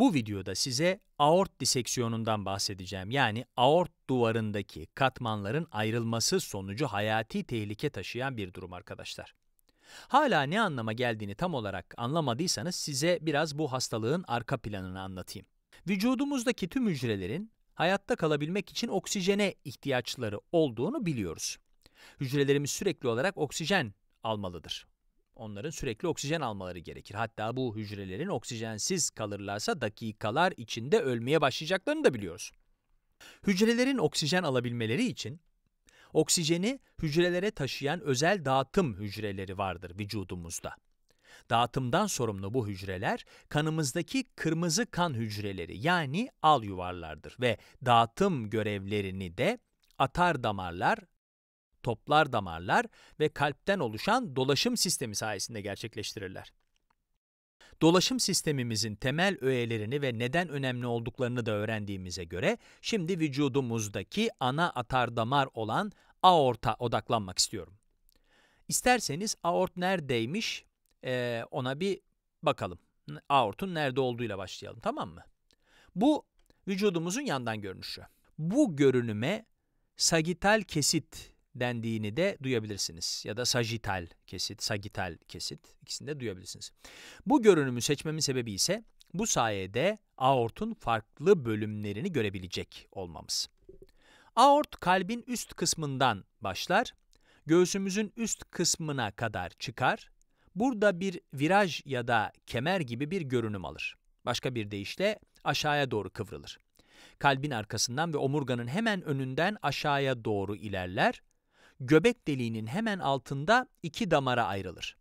Bu videoda size aort diseksiyonundan bahsedeceğim. Yani aort duvarındaki katmanların ayrılması sonucu hayati tehlike taşıyan bir durum arkadaşlar. Hala ne anlama geldiğini tam olarak anlamadıysanız size biraz bu hastalığın arka planını anlatayım. Vücudumuzdaki tüm hücrelerin hayatta kalabilmek için oksijene ihtiyaçları olduğunu biliyoruz. Hücrelerimiz sürekli olarak oksijen almalıdır. Onların sürekli oksijen almaları gerekir. Hatta bu hücrelerin oksijensiz kalırlarsa dakikalar içinde ölmeye başlayacaklarını da biliyoruz. Hücrelerin oksijen alabilmeleri için oksijeni hücrelere taşıyan özel dağıtım hücreleri vardır vücudumuzda. Dağıtımdan sorumlu bu hücreler kanımızdaki kırmızı kan hücreleri yani al yuvarlardır ve dağıtım görevlerini de atar damarlar toplar damarlar ve kalpten oluşan dolaşım sistemi sayesinde gerçekleştirirler. Dolaşım sistemimizin temel öğelerini ve neden önemli olduklarını da öğrendiğimize göre şimdi vücudumuzdaki ana atardamar olan aorta odaklanmak istiyorum. İsterseniz aort neredeymiş e, ona bir bakalım. Aortun nerede olduğuyla başlayalım tamam mı? Bu vücudumuzun yandan görünüşü. Bu görünüme sagital kesit dendiğini de duyabilirsiniz. Ya da sajital kesit, sagital kesit ikisini de duyabilirsiniz. Bu görünümü seçmemin sebebi ise bu sayede aortun farklı bölümlerini görebilecek olmamız. Aort kalbin üst kısmından başlar, göğsümüzün üst kısmına kadar çıkar. Burada bir viraj ya da kemer gibi bir görünüm alır. Başka bir deyişle aşağıya doğru kıvrılır. Kalbin arkasından ve omurganın hemen önünden aşağıya doğru ilerler göbek deliğinin hemen altında iki damara ayrılır.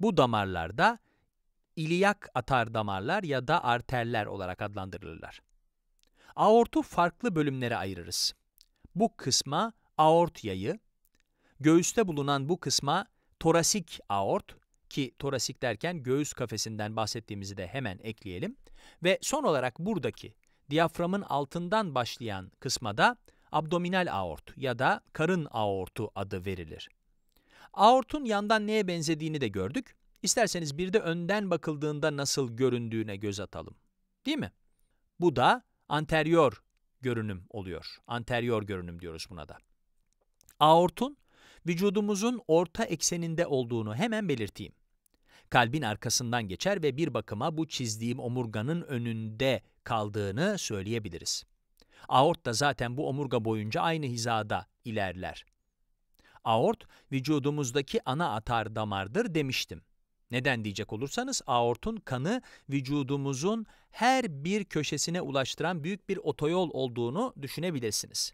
Bu damarlarda iliyak atar damarlar ya da arterler olarak adlandırılırlar. Aortu farklı bölümlere ayırırız. Bu kısma aort yayı, göğüste bulunan bu kısma torasik aort ki torasik derken göğüs kafesinden bahsettiğimizi de hemen ekleyelim ve son olarak buradaki diyaframın altından başlayan kısmada abdominal aort ya da karın aortu adı verilir. Aortun yandan neye benzediğini de gördük. İsterseniz bir de önden bakıldığında nasıl göründüğüne göz atalım. Değil mi? Bu da anterior görünüm oluyor. Anterior görünüm diyoruz buna da. Aortun vücudumuzun orta ekseninde olduğunu hemen belirteyim. Kalbin arkasından geçer ve bir bakıma bu çizdiğim omurganın önünde kaldığını söyleyebiliriz. Aort da zaten bu omurga boyunca aynı hizada ilerler. Aort, vücudumuzdaki ana atar damardır demiştim. Neden diyecek olursanız, aortun kanı vücudumuzun her bir köşesine ulaştıran büyük bir otoyol olduğunu düşünebilirsiniz.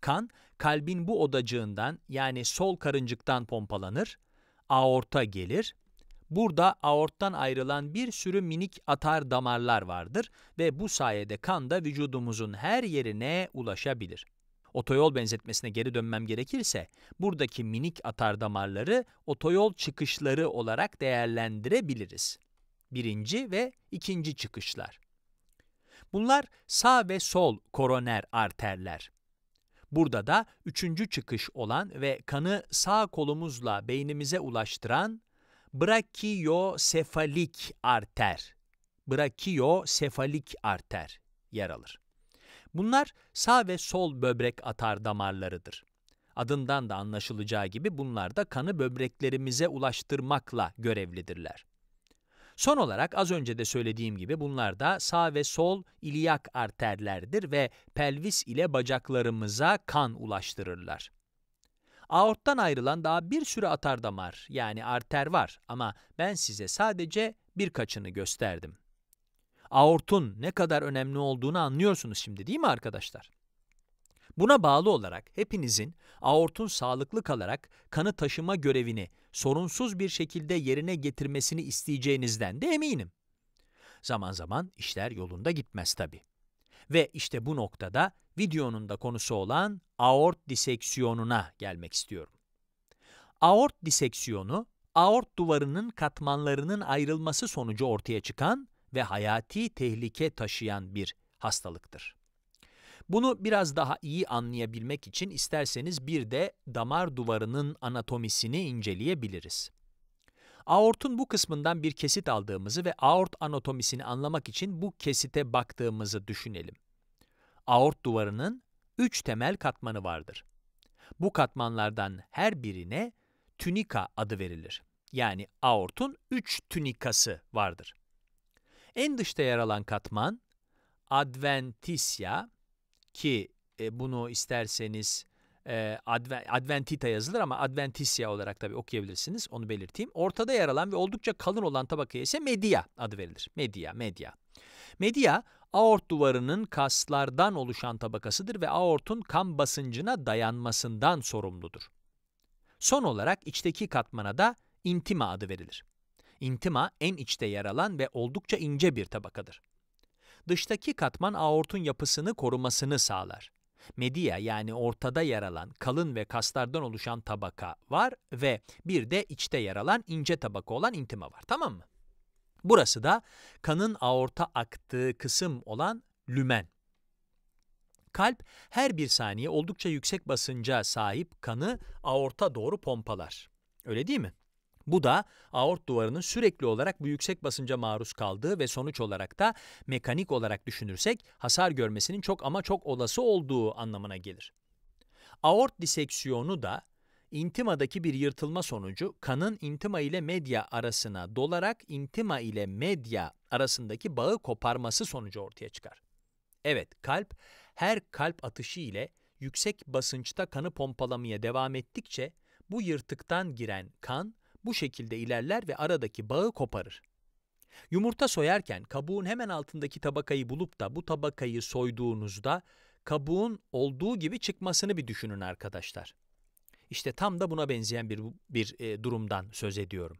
Kan, kalbin bu odacığından yani sol karıncıktan pompalanır, aorta gelir Burada aorttan ayrılan bir sürü minik atar damarlar vardır ve bu sayede kan da vücudumuzun her yerine ulaşabilir. Otoyol benzetmesine geri dönmem gerekirse, buradaki minik atar damarları otoyol çıkışları olarak değerlendirebiliriz. Birinci ve ikinci çıkışlar. Bunlar sağ ve sol koroner arterler. Burada da üçüncü çıkış olan ve kanı sağ kolumuzla beynimize ulaştıran brakiyosefalik arter, brakiyosefalik arter yer alır. Bunlar sağ ve sol böbrek atar damarlarıdır. Adından da anlaşılacağı gibi bunlar da kanı böbreklerimize ulaştırmakla görevlidirler. Son olarak az önce de söylediğim gibi bunlar da sağ ve sol iliyak arterlerdir ve pelvis ile bacaklarımıza kan ulaştırırlar. Aorttan ayrılan daha bir sürü atar damar yani arter var ama ben size sadece birkaçını gösterdim. Aortun ne kadar önemli olduğunu anlıyorsunuz şimdi değil mi arkadaşlar? Buna bağlı olarak hepinizin aortun sağlıklı kalarak kanı taşıma görevini sorunsuz bir şekilde yerine getirmesini isteyeceğinizden de eminim. Zaman zaman işler yolunda gitmez tabii. Ve işte bu noktada videonun da konusu olan aort diseksiyonuna gelmek istiyorum. Aort diseksiyonu, aort duvarının katmanlarının ayrılması sonucu ortaya çıkan ve hayati tehlike taşıyan bir hastalıktır. Bunu biraz daha iyi anlayabilmek için isterseniz bir de damar duvarının anatomisini inceleyebiliriz. Aortun bu kısmından bir kesit aldığımızı ve aort anatomisini anlamak için bu kesite baktığımızı düşünelim. Aort duvarının üç temel katmanı vardır. Bu katmanlardan her birine tünika adı verilir. Yani aortun üç tünikası vardır. En dışta yer alan katman adventitia ki e, bunu isterseniz e, Adventita yazılır ama Adventisia olarak tabi okuyabilirsiniz. Onu belirteyim. Ortada yer alan ve oldukça kalın olan tabakaya ise media adı verilir. Media, media. Media, aort duvarının kaslardan oluşan tabakasıdır ve aortun kan basıncına dayanmasından sorumludur. Son olarak içteki katmana da intima adı verilir. İntima, en içte yer alan ve oldukça ince bir tabakadır. Dıştaki katman aortun yapısını korumasını sağlar. Medya yani ortada yer alan kalın ve kaslardan oluşan tabaka var ve bir de içte yer alan ince tabaka olan intima var. Tamam mı? Burası da kanın aorta aktığı kısım olan lümen. Kalp her bir saniye oldukça yüksek basınca sahip kanı aorta doğru pompalar. Öyle değil mi? Bu da aort duvarının sürekli olarak bu yüksek basınca maruz kaldığı ve sonuç olarak da mekanik olarak düşünürsek hasar görmesinin çok ama çok olası olduğu anlamına gelir. Aort diseksiyonu da intimadaki bir yırtılma sonucu kanın intima ile medya arasına dolarak intima ile medya arasındaki bağı koparması sonucu ortaya çıkar. Evet, kalp her kalp atışı ile yüksek basınçta kanı pompalamaya devam ettikçe bu yırtıktan giren kan bu şekilde ilerler ve aradaki bağı koparır. Yumurta soyarken kabuğun hemen altındaki tabakayı bulup da bu tabakayı soyduğunuzda kabuğun olduğu gibi çıkmasını bir düşünün arkadaşlar. İşte tam da buna benzeyen bir, bir e, durumdan söz ediyorum.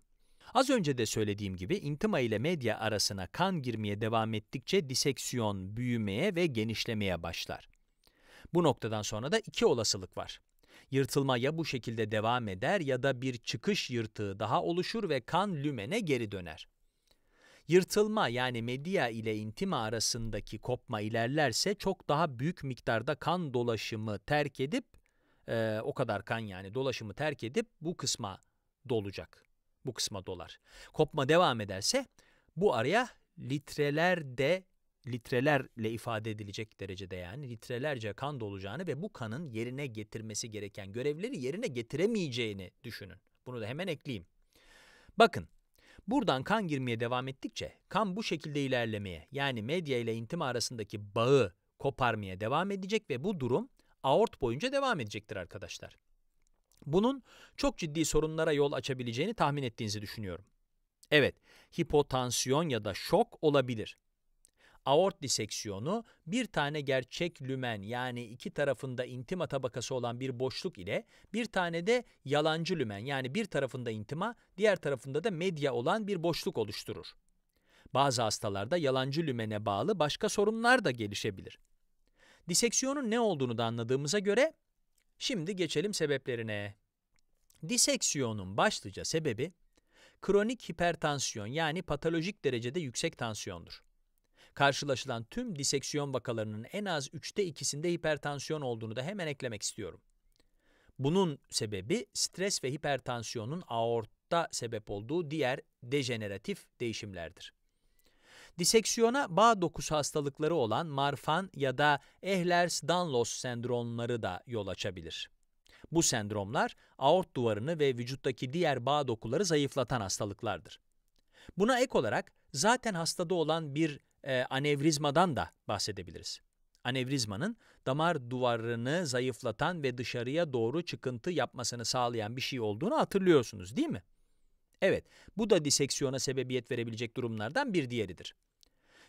Az önce de söylediğim gibi intima ile medya arasına kan girmeye devam ettikçe diseksiyon büyümeye ve genişlemeye başlar. Bu noktadan sonra da iki olasılık var. Yırtılma ya bu şekilde devam eder ya da bir çıkış yırtığı daha oluşur ve kan lümene geri döner. Yırtılma yani medya ile intima arasındaki kopma ilerlerse çok daha büyük miktarda kan dolaşımı terk edip, e, o kadar kan yani dolaşımı terk edip bu kısma dolacak. Bu kısma dolar. Kopma devam ederse bu araya litreler de litrelerle ifade edilecek derecede yani litrelerce kan dolacağını ve bu kanın yerine getirmesi gereken görevleri yerine getiremeyeceğini düşünün. Bunu da hemen ekleyeyim. Bakın buradan kan girmeye devam ettikçe kan bu şekilde ilerlemeye yani medya ile intima arasındaki bağı koparmaya devam edecek ve bu durum aort boyunca devam edecektir arkadaşlar. Bunun çok ciddi sorunlara yol açabileceğini tahmin ettiğinizi düşünüyorum. Evet, hipotansiyon ya da şok olabilir aort diseksiyonu bir tane gerçek lümen yani iki tarafında intima tabakası olan bir boşluk ile bir tane de yalancı lümen yani bir tarafında intima diğer tarafında da medya olan bir boşluk oluşturur. Bazı hastalarda yalancı lümene bağlı başka sorunlar da gelişebilir. Diseksiyonun ne olduğunu da anladığımıza göre şimdi geçelim sebeplerine. Diseksiyonun başlıca sebebi kronik hipertansiyon yani patolojik derecede yüksek tansiyondur. Karşılaşılan tüm diseksiyon vakalarının en az üçte ikisinde hipertansiyon olduğunu da hemen eklemek istiyorum. Bunun sebebi stres ve hipertansiyonun aortta sebep olduğu diğer dejeneratif değişimlerdir. Diseksiyona bağ dokusu hastalıkları olan Marfan ya da Ehlers-Danlos sendromları da yol açabilir. Bu sendromlar aort duvarını ve vücuttaki diğer bağ dokuları zayıflatan hastalıklardır. Buna ek olarak zaten hastada olan bir e, anevrizmadan da bahsedebiliriz. Anevrizmanın damar duvarını zayıflatan ve dışarıya doğru çıkıntı yapmasını sağlayan bir şey olduğunu hatırlıyorsunuz değil mi? Evet, bu da diseksiyona sebebiyet verebilecek durumlardan bir diğeridir.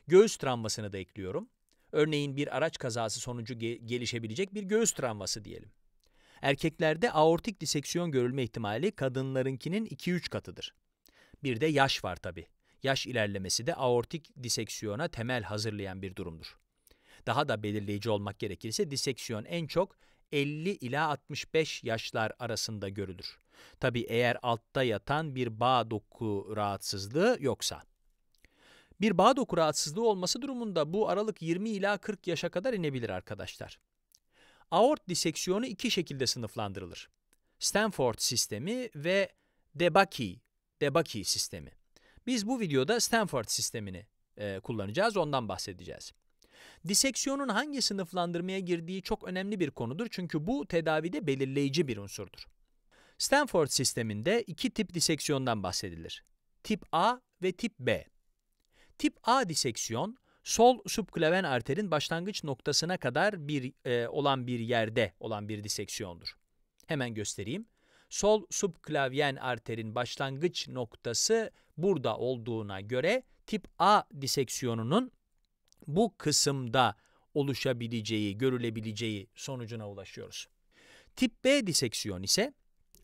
Göğüs travmasını da ekliyorum. Örneğin bir araç kazası sonucu ge gelişebilecek bir göğüs travması diyelim. Erkeklerde aortik diseksiyon görülme ihtimali kadınlarınkinin 2-3 katıdır. Bir de yaş var tabi. Yaş ilerlemesi de aortik diseksiyona temel hazırlayan bir durumdur. Daha da belirleyici olmak gerekirse diseksiyon en çok 50 ila 65 yaşlar arasında görülür. Tabi eğer altta yatan bir bağ doku rahatsızlığı yoksa. Bir bağ doku rahatsızlığı olması durumunda bu aralık 20 ila 40 yaşa kadar inebilir arkadaşlar. Aort diseksiyonu iki şekilde sınıflandırılır. Stanford sistemi ve Debaki, Debaki sistemi. Biz bu videoda Stanford sistemini e, kullanacağız, ondan bahsedeceğiz. Diseksiyonun hangi sınıflandırmaya girdiği çok önemli bir konudur çünkü bu tedavide belirleyici bir unsurdur. Stanford sisteminde iki tip diseksiyondan bahsedilir. Tip A ve tip B. Tip A diseksiyon, sol subklaven arterin başlangıç noktasına kadar bir e, olan bir yerde olan bir diseksiyondur. Hemen göstereyim. Sol subklavyen arterin başlangıç noktası burada olduğuna göre tip A diseksiyonunun bu kısımda oluşabileceği, görülebileceği sonucuna ulaşıyoruz. Tip B diseksiyon ise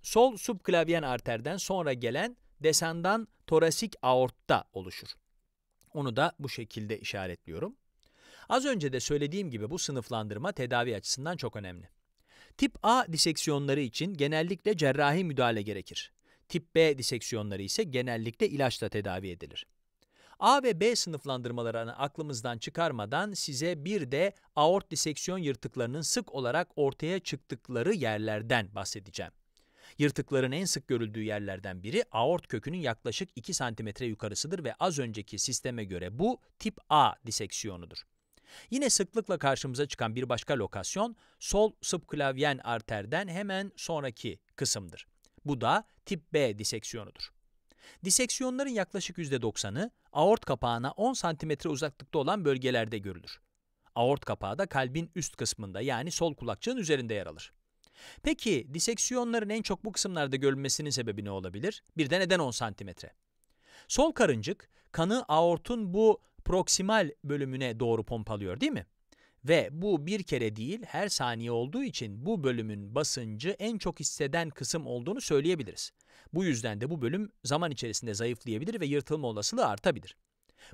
sol subklavyen arterden sonra gelen desandan torasik aortta oluşur. Onu da bu şekilde işaretliyorum. Az önce de söylediğim gibi bu sınıflandırma tedavi açısından çok önemli. Tip A diseksiyonları için genellikle cerrahi müdahale gerekir. Tip B diseksiyonları ise genellikle ilaçla tedavi edilir. A ve B sınıflandırmalarını aklımızdan çıkarmadan size bir de aort diseksiyon yırtıklarının sık olarak ortaya çıktıkları yerlerden bahsedeceğim. Yırtıkların en sık görüldüğü yerlerden biri aort kökünün yaklaşık 2 santimetre yukarısıdır ve az önceki sisteme göre bu tip A diseksiyonudur. Yine sıklıkla karşımıza çıkan bir başka lokasyon sol subklavyen arterden hemen sonraki kısımdır. Bu da tip B diseksiyonudur. Diseksiyonların yaklaşık %90'ı aort kapağına 10 cm uzaklıkta olan bölgelerde görülür. Aort kapağı da kalbin üst kısmında yani sol kulakçığın üzerinde yer alır. Peki diseksiyonların en çok bu kısımlarda görülmesinin sebebi ne olabilir? Bir de neden 10 cm? Sol karıncık kanı aortun bu proksimal bölümüne doğru pompalıyor değil mi? Ve bu bir kere değil her saniye olduğu için bu bölümün basıncı en çok hisseden kısım olduğunu söyleyebiliriz. Bu yüzden de bu bölüm zaman içerisinde zayıflayabilir ve yırtılma olasılığı artabilir.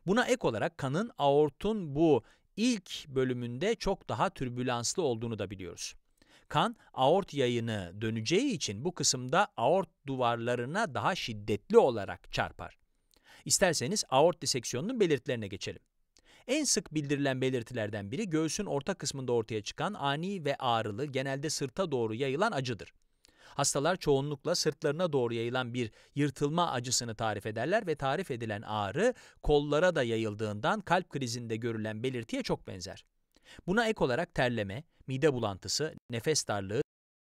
Buna ek olarak kanın aortun bu ilk bölümünde çok daha türbülanslı olduğunu da biliyoruz. Kan aort yayını döneceği için bu kısımda aort duvarlarına daha şiddetli olarak çarpar. İsterseniz aort diseksiyonunun belirtilerine geçelim. En sık bildirilen belirtilerden biri göğsün orta kısmında ortaya çıkan ani ve ağrılı, genelde sırta doğru yayılan acıdır. Hastalar çoğunlukla sırtlarına doğru yayılan bir yırtılma acısını tarif ederler ve tarif edilen ağrı kollara da yayıldığından kalp krizinde görülen belirtiye çok benzer. Buna ek olarak terleme, mide bulantısı, nefes darlığı,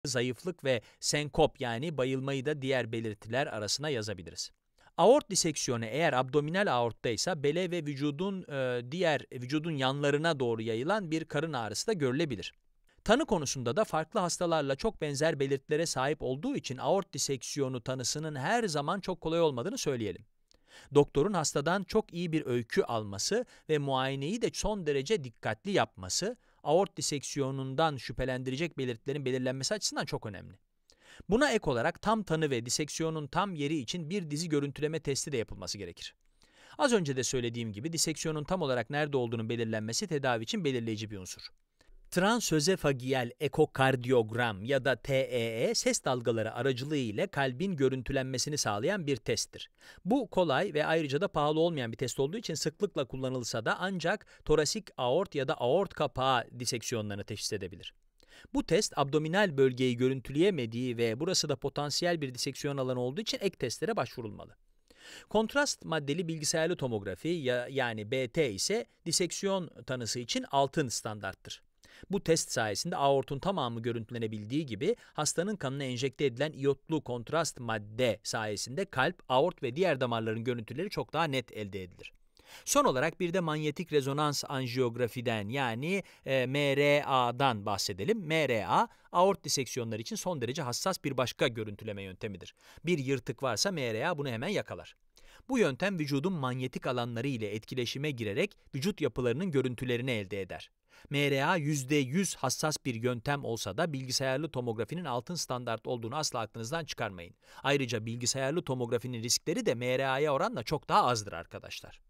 zayıflık ve senkop yani bayılmayı da diğer belirtiler arasına yazabiliriz. Aort diseksiyonu eğer abdominal aorttaysa bele ve vücudun e, diğer vücudun yanlarına doğru yayılan bir karın ağrısı da görülebilir. Tanı konusunda da farklı hastalarla çok benzer belirtilere sahip olduğu için aort diseksiyonu tanısının her zaman çok kolay olmadığını söyleyelim. Doktorun hastadan çok iyi bir öykü alması ve muayeneyi de son derece dikkatli yapması, aort diseksiyonundan şüphelendirecek belirtilerin belirlenmesi açısından çok önemli. Buna ek olarak tam tanı ve diseksiyonun tam yeri için bir dizi görüntüleme testi de yapılması gerekir. Az önce de söylediğim gibi diseksiyonun tam olarak nerede olduğunu belirlenmesi tedavi için belirleyici bir unsur. Transözefagiyel ekokardiyogram ya da TEE e ses dalgaları aracılığı ile kalbin görüntülenmesini sağlayan bir testtir. Bu kolay ve ayrıca da pahalı olmayan bir test olduğu için sıklıkla kullanılsa da ancak torasik aort ya da aort kapağı diseksiyonlarını teşhis edebilir. Bu test abdominal bölgeyi görüntüleyemediği ve burası da potansiyel bir diseksiyon alanı olduğu için ek testlere başvurulmalı. Kontrast maddeli bilgisayarlı tomografi ya, yani BT ise diseksiyon tanısı için altın standarttır. Bu test sayesinde aortun tamamı görüntülenebildiği gibi hastanın kanına enjekte edilen iyotlu kontrast madde sayesinde kalp, aort ve diğer damarların görüntüleri çok daha net elde edilir. Son olarak bir de manyetik rezonans anjiyografiden yani e, MRA'dan bahsedelim. MRA aort diseksiyonları için son derece hassas bir başka görüntüleme yöntemidir. Bir yırtık varsa MRA bunu hemen yakalar. Bu yöntem vücudun manyetik alanları ile etkileşime girerek vücut yapılarının görüntülerini elde eder. MRA %100 hassas bir yöntem olsa da bilgisayarlı tomografinin altın standart olduğunu asla aklınızdan çıkarmayın. Ayrıca bilgisayarlı tomografinin riskleri de MRA'ya oranla çok daha azdır arkadaşlar.